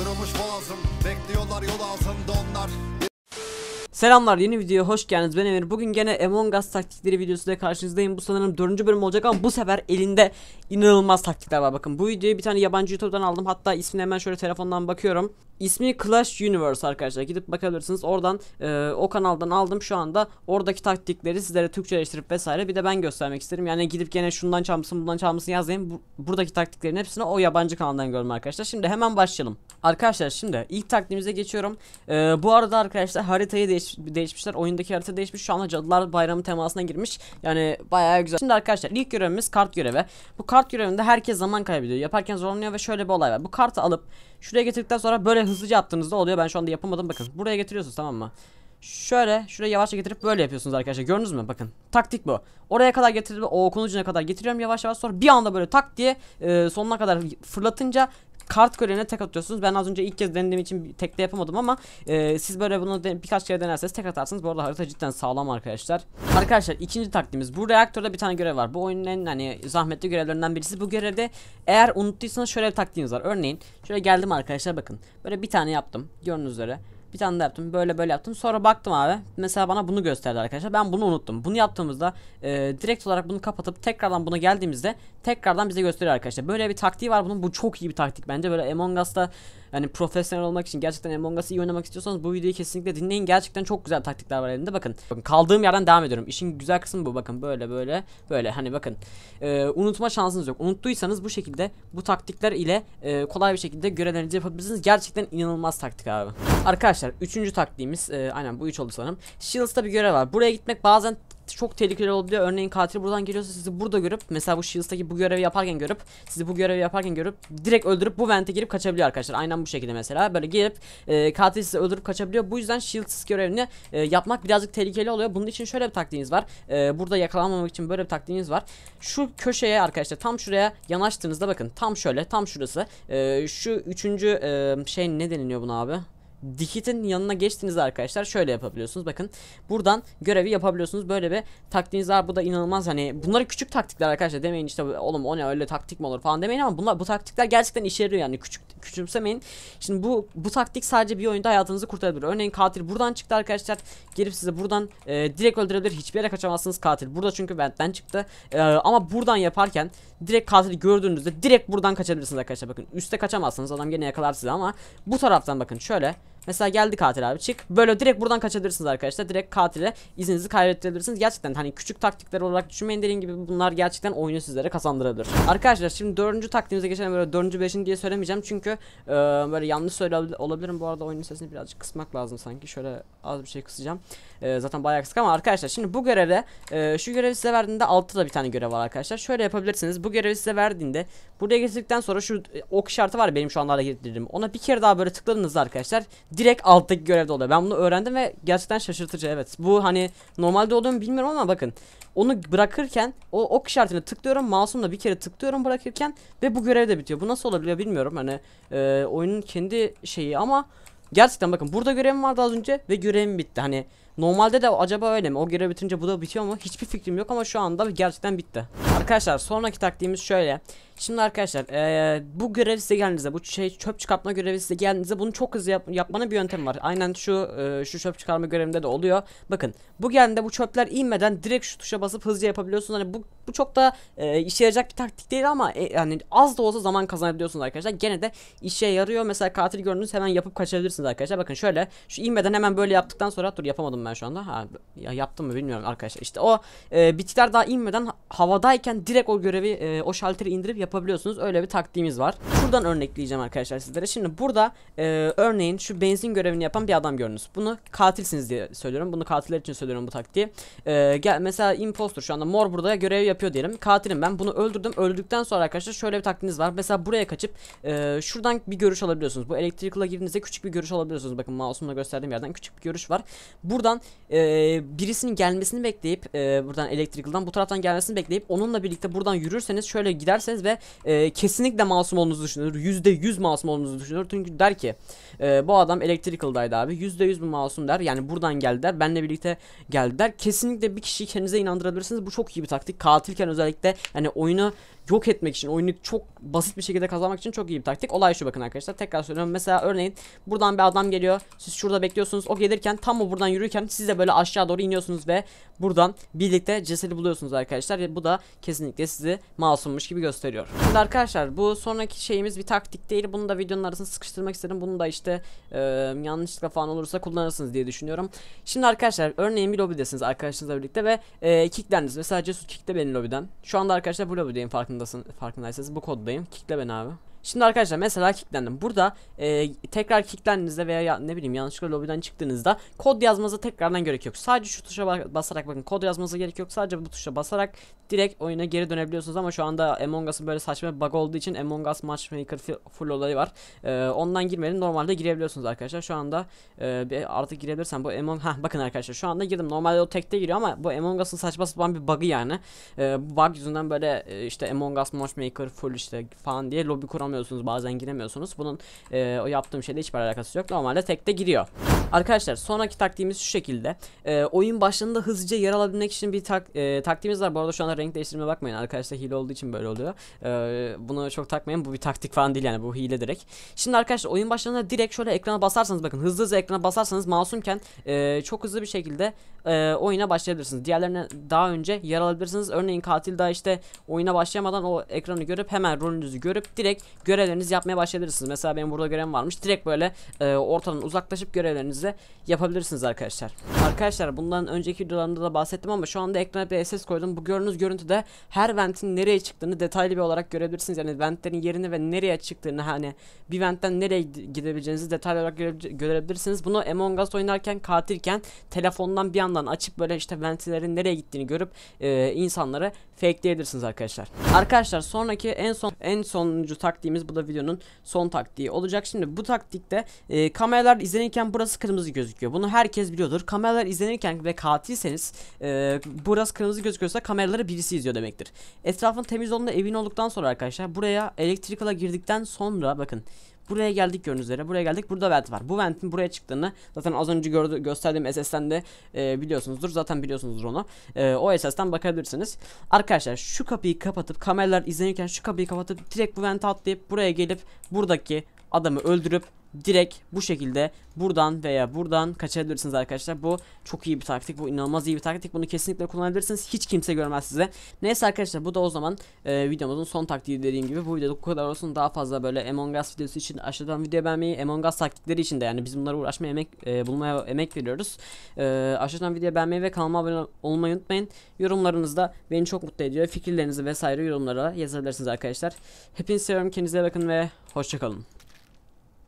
Kırılmış boğazım Bekliyorlar yol altında onlar Selamlar yeni videoya hoş geldiniz ben Emir bugün gene Among Us taktikleri videosuyla karşınızdayım bu sanırım 4. bölüm olacak ama bu sefer elinde inanılmaz taktikler var bakın bu videoyu bir tane yabancı YouTube'dan aldım hatta ismini hemen şöyle telefondan bakıyorum İsmi Clash Universe arkadaşlar gidip bakabilirsiniz oradan e, o kanaldan aldım şu anda oradaki taktikleri sizlere Türkçeleştirip vesaire bir de ben göstermek isterim yani gidip gene şundan çalmışsın bundan çalmışsın yazmayın bu, buradaki taktiklerin hepsini o yabancı kanaldan görme arkadaşlar şimdi hemen başlayalım Arkadaşlar şimdi ilk taktiğimize geçiyorum e, bu arada arkadaşlar haritayı değiştirdim değişmişler. Oyundaki harita değişmiş. Şu anda Cadılar Bayramı temasına girmiş. Yani bayağı güzel. Şimdi arkadaşlar ilk görevimiz kart görevi. Bu kart görevinde herkes zaman kaybediyor. Yaparken zorlanıyor ve şöyle bir olay var. Bu kartı alıp şuraya getirdikten sonra böyle hızlıca yaptığınızda oluyor. Ben şu anda yapamadım. Bakın buraya getiriyorsunuz tamam mı? Şöyle şuraya yavaşça getirip böyle yapıyorsunuz arkadaşlar. Gördünüz mü? Bakın. Taktik bu. Oraya kadar getirip o okun ucuna kadar getiriyorum yavaş yavaş sonra bir anda böyle tak diye e, sonuna kadar fırlatınca kart görevine tek atıyorsunuz. Ben az önce ilk kez denediğim için tek yapamadım ama e, siz böyle bunu birkaç kere denerseniz tek atarsınız. Bu arada harita cidden sağlam arkadaşlar. Arkadaşlar ikinci taktiğimiz bu reaktörde bir tane görev var. Bu oyunun en hani zahmetli görevlerinden birisi. Bu görevde eğer unuttuysanız şöyle bir taktiğiniz var. Örneğin şöyle geldim arkadaşlar bakın. Böyle bir tane yaptım. Gördüğünüz üzere. Bir tane daha yaptım. Böyle böyle yaptım. Sonra baktım abi. Mesela bana bunu gösterdi arkadaşlar. Ben bunu unuttum. Bunu yaptığımızda e, direkt olarak bunu kapatıp tekrardan buna geldiğimizde tekrardan bize gösteriyor arkadaşlar. Böyle bir taktiği var bunun. Bu çok iyi bir taktik bence. Böyle Among Us'ta yani profesyonel olmak için gerçekten Among Us'ı iyi oynamak istiyorsanız bu videoyu kesinlikle dinleyin. Gerçekten çok güzel taktikler var elinde. Bakın. Bakın kaldığım yerden devam ediyorum. İşin güzel kısmı bu. Bakın böyle böyle böyle hani bakın. E, unutma şansınız yok. Unuttuysanız bu şekilde bu taktikler ile e, kolay bir şekilde görevlerinizi yapabilirsiniz. Gerçekten inanılmaz taktik abi. Arkadaşlar üçüncü taktiğimiz e, aynen bu üç oldu sanırım. Shields'ta bir görev var. Buraya gitmek bazen çok tehlikeli olabiliyor. Örneğin katil buradan geliyorsa sizi burada görüp mesela bu Shields'taki bu görevi yaparken görüp sizi bu görevi yaparken görüp direkt öldürüp bu vente girip kaçabiliyor arkadaşlar. Aynen bu şekilde mesela böyle girip e, katil sizi öldürüp kaçabiliyor. Bu yüzden Shields görevini e, yapmak birazcık tehlikeli oluyor. Bunun için şöyle bir taktiğiniz var. E, burada yakalanmamak için böyle bir taktiğiniz var. Şu köşeye arkadaşlar tam şuraya yanaştığınızda bakın tam şöyle tam şurası. E, şu üçüncü e, şey ne deniliyor buna abi? Dikit'in yanına geçtiğinizde arkadaşlar şöyle yapabiliyorsunuz. Bakın buradan görevi yapabiliyorsunuz. Böyle bir taktiğiniz var. Bu da inanılmaz hani bunları küçük taktikler arkadaşlar. Demeyin işte oğlum o ne öyle taktik mi olur falan demeyin ama bunlar bu taktikler gerçekten işe yarıyor yani. Küçük küçümsemeyin. Şimdi bu bu taktik sadece bir oyunda hayatınızı kurtarabilir. Örneğin katil buradan çıktı arkadaşlar. Gelip size buradan e, direkt öldürebilir. Hiçbir yere kaçamazsınız katil. Burada çünkü benden çıktı. E, ama buradan yaparken direkt katili gördüğünüzde direkt buradan kaçabilirsiniz arkadaşlar. Bakın üste kaçamazsınız. Adam gene yakalar sizi ama bu taraftan bakın şöyle Mesela geldi katil abi çık. Böyle direkt buradan kaçabilirsiniz arkadaşlar. Direkt katile izinizi kaybettirebilirsiniz. Gerçekten hani küçük taktikler olarak düşünmeyin dediğim gibi bunlar gerçekten oyunu sizlere kazandırabilir. Arkadaşlar şimdi dördüncü taktiğimize geçelim. Böyle dördüncü beşinci diye söylemeyeceğim. Çünkü e, böyle yanlış söyle olabilirim. Bu arada oyunun sesini birazcık kısmak lazım sanki. Şöyle az bir şey kısacağım. E, zaten bayağı kısık ama arkadaşlar şimdi bu görevde e, şu görevi size verdiğinde altta da bir tane görev var arkadaşlar. Şöyle yapabilirsiniz. Bu görevi size verdiğinde buraya geçtikten sonra şu e, ok işareti var benim şu anda hareket Ona bir kere daha böyle tıkladınız arkadaşlar direkt alttaki görevde oluyor. Ben bunu öğrendim ve gerçekten şaşırtıcı evet. Bu hani normalde olduğunu bilmiyorum ama bakın. Onu bırakırken o ok işaretine tıklıyorum. Mouse'umla bir kere tıklıyorum bırakırken ve bu görev de bitiyor. Bu nasıl olabiliyor bilmiyorum. Hani e, oyunun kendi şeyi ama gerçekten bakın burada görevim vardı az önce ve görevim bitti. Hani Normalde de acaba öyle mi? O görev bitince bu da bitiyor mu? Hiçbir fikrim yok ama şu anda gerçekten bitti. Arkadaşlar sonraki taktiğimiz şöyle. Şimdi arkadaşlar ee, bu görev size geldiğinizde bu şey çöp çıkartma görevi size geldiğinizde bunu çok hızlı yap yapmanın bir yöntemi var. Aynen şu e, şu çöp çıkarma görevinde de oluyor. Bakın bu geldiğinde bu çöpler inmeden direkt şu tuşa basıp hızlıca yapabiliyorsunuz. Hani bu, bu çok da e, işe yarayacak bir taktik değil ama e, yani az da olsa zaman kazanabiliyorsunuz arkadaşlar. Gene de işe yarıyor. Mesela katil gördünüz hemen yapıp kaçabilirsiniz arkadaşlar. Bakın şöyle şu inmeden hemen böyle yaptıktan sonra dur yapamadım ben şu anda. Ha, ya yaptım mı bilmiyorum arkadaşlar. İşte o e, bitkiler daha inmeden havadayken direkt o görevi e, o şalteri indirip yap yapabiliyorsunuz. Öyle bir taktiğimiz var. Şuradan örnekleyeceğim arkadaşlar sizlere. Şimdi burada e, örneğin şu benzin görevini yapan bir adam görünüz. Bunu katilsiniz diye söylüyorum. Bunu katiller için söylüyorum bu taktiği. E, gel mesela impostor şu anda mor burada görev yapıyor diyelim. Katilim ben. Bunu öldürdüm. Öldükten sonra arkadaşlar şöyle bir taktiğiniz var. Mesela buraya kaçıp e, şuradan bir görüş alabiliyorsunuz. Bu elektrikla girdiğinizde küçük bir görüş alabiliyorsunuz. Bakın mouse'umla gösterdiğim yerden küçük bir görüş var. Buradan e, birisinin gelmesini bekleyip e, buradan elektrikli'den bu taraftan gelmesini bekleyip onunla birlikte buradan yürürseniz şöyle giderseniz ve e, kesinlikle masum olduğunuzu düşünür. %100 masum olduğunuzu düşünür. Çünkü der ki e, bu adam Electrical'daydı abi. %100 masum der. Yani buradan geldi der. Benle birlikte geldi der. Kesinlikle bir kişiyi kendinize inandırabilirsiniz. Bu çok iyi bir taktik. Katilken özellikle yani oyunu yok etmek için oyunu çok basit bir şekilde kazanmak için çok iyi bir taktik. Olay şu bakın arkadaşlar tekrar söylüyorum. Mesela örneğin buradan bir adam geliyor. Siz şurada bekliyorsunuz. O gelirken tam o buradan yürürken siz de böyle aşağı doğru iniyorsunuz ve buradan birlikte cesedi buluyorsunuz arkadaşlar. Ve bu da kesinlikle sizi masummuş gibi gösteriyor. Şimdi arkadaşlar bu sonraki şeyimiz bir taktik değil. Bunu da videonun arasına sıkıştırmak istedim. Bunu da işte e, yanlışlıkla falan olursa kullanırsınız diye düşünüyorum. Şimdi arkadaşlar örneğin bir lobidesiniz arkadaşlarınızla birlikte ve e, kicklendiniz. Mesela Cesur kickte benim lobiden. Şu anda arkadaşlar bu lobideyim farkında farkındasın, farkındaysanız bu koddayım. Kickle ben abi. Şimdi arkadaşlar mesela kicklendim. Burada e, tekrar kicklendiğinizde veya ya, ne bileyim yanlışlıkla lobiden çıktığınızda kod yazmanıza tekrardan gerek yok. Sadece şu tuşa basarak bakın kod yazmanıza gerek yok. Sadece bu tuşa basarak direkt oyuna geri dönebiliyorsunuz ama şu anda Among Us'ın böyle saçma bir bug olduğu için Among Us Matchmaker full olayı var. E, ondan girmeyelim. Normalde girebiliyorsunuz arkadaşlar. Şu anda e, artık girebilirsem bu Among ha bakın arkadaşlar şu anda girdim. Normalde o tekte giriyor ama bu Among Us'ın saçma sapan bir bug'ı yani. E, bu bug yüzünden böyle e, işte Among Us Matchmaker full işte falan diye lobby kuran alamıyorsunuz bazen giremiyorsunuz. Bunun e, o yaptığım şeyle hiçbir alakası yok. Normalde tekte giriyor. Arkadaşlar sonraki taktiğimiz şu şekilde. E, oyun başlarında hızlıca yer alabilmek için bir tak, e, taktiğimiz var. Bu arada şu anda renk değiştirmeye bakmayın. Arkadaşlar hile olduğu için böyle oluyor. E, bunu çok takmayın. Bu bir taktik falan değil yani. Bu hile direkt. Şimdi arkadaşlar oyun başlarında direkt şöyle ekrana basarsanız bakın hızlı hızlı ekrana basarsanız masumken e, çok hızlı bir şekilde e, oyuna başlayabilirsiniz. Diğerlerine daha önce yer alabilirsiniz. Örneğin katil daha işte oyuna başlamadan o ekranı görüp hemen rolünüzü görüp direkt görevlerinizi yapmaya başlayabilirsiniz. Mesela benim burada görevim varmış. Direkt böyle e, ortadan uzaklaşıp görevlerinizi de yapabilirsiniz arkadaşlar. Arkadaşlar bundan önceki videolarımda da bahsettim ama şu anda ekrana bir SS koydum. Bu gördüğünüz görüntüde her ventin nereye çıktığını detaylı bir olarak görebilirsiniz. Yani ventlerin yerini ve nereye çıktığını hani bir ventten nereye gidebileceğinizi detaylı olarak görebilirsiniz. Bunu Among Us oynarken katilken telefondan bir yandan açıp böyle işte ventilerin nereye gittiğini görüp e, insanları fakeleyebilirsiniz arkadaşlar. Arkadaşlar sonraki en son en sonuncu taktiğimiz bu da videonun son taktiği olacak. Şimdi bu taktikte e, kameralar izlenirken burası kırmızı kırmızı gözüküyor. Bunu herkes biliyordur. Kameralar izlenirken ve katilseniz e, burası kırmızı gözüküyorsa kameraları birisi izliyor demektir. Etrafın temiz olduğuna evin olduktan sonra arkadaşlar buraya elektrikala girdikten sonra bakın Buraya geldik gördüğünüz üzere. Buraya geldik. Burada vent var. Bu ventin buraya çıktığını zaten az önce gördü, gösterdiğim SS'den de e, biliyorsunuzdur. Zaten biliyorsunuzdur onu. E, o SS'den bakabilirsiniz. Arkadaşlar şu kapıyı kapatıp kameralar izlenirken şu kapıyı kapatıp direkt bu vent atlayıp buraya gelip buradaki adamı öldürüp direkt bu şekilde buradan veya buradan kaçabilirsiniz arkadaşlar. Bu çok iyi bir taktik. Bu inanılmaz iyi bir taktik. Bunu kesinlikle kullanabilirsiniz. Hiç kimse görmez size. Neyse arkadaşlar bu da o zaman e, videomuzun son taktiği dediğim gibi. Bu videoda bu kadar olsun. Daha fazla böyle Among Us videosu için aşağıdan video beğenmeyi, Among Us taktikleri için de yani biz bunlara uğraşmaya emek e, bulmaya emek veriyoruz. E, aşağıdan video beğenmeyi ve kanalıma abone olmayı unutmayın. Yorumlarınız da beni çok mutlu ediyor. Fikirlerinizi vesaire yorumlara yazabilirsiniz arkadaşlar. Hepinizi seviyorum. Kendinize bakın ve hoşçakalın.